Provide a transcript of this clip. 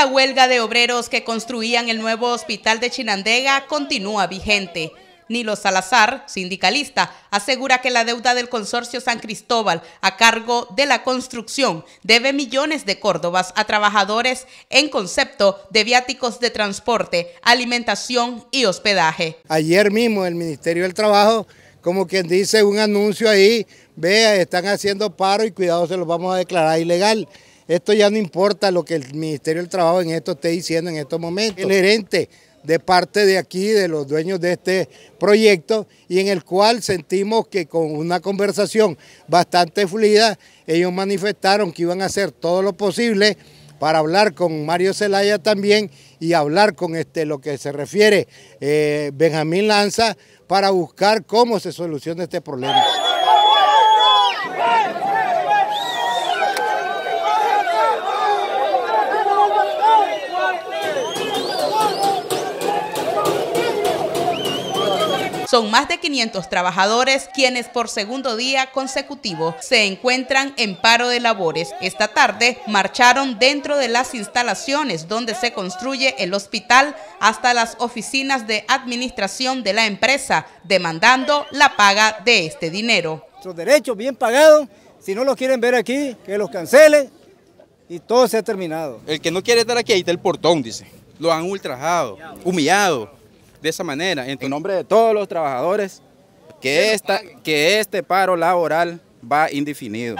La huelga de obreros que construían el nuevo hospital de Chinandega continúa vigente. Nilo Salazar, sindicalista, asegura que la deuda del consorcio San Cristóbal a cargo de la construcción debe millones de córdobas a trabajadores en concepto de viáticos de transporte, alimentación y hospedaje. Ayer mismo el Ministerio del Trabajo, como quien dice un anuncio ahí, vea, están haciendo paro y cuidado se los vamos a declarar ilegal. Esto ya no importa lo que el Ministerio del Trabajo en esto esté diciendo en estos momentos. El gerente de parte de aquí, de los dueños de este proyecto, y en el cual sentimos que con una conversación bastante fluida, ellos manifestaron que iban a hacer todo lo posible para hablar con Mario Zelaya también y hablar con este, lo que se refiere eh, Benjamín Lanza para buscar cómo se soluciona este problema. Son más de 500 trabajadores quienes por segundo día consecutivo se encuentran en paro de labores. Esta tarde marcharon dentro de las instalaciones donde se construye el hospital hasta las oficinas de administración de la empresa, demandando la paga de este dinero. Nuestros derechos bien pagados, si no los quieren ver aquí, que los cancelen y todo se ha terminado. El que no quiere estar aquí, ahí está el portón, dice. Lo han ultrajado, humillado de esa manera. en en nombre de todos los trabajadores, que, que este paro laboral va indefinido.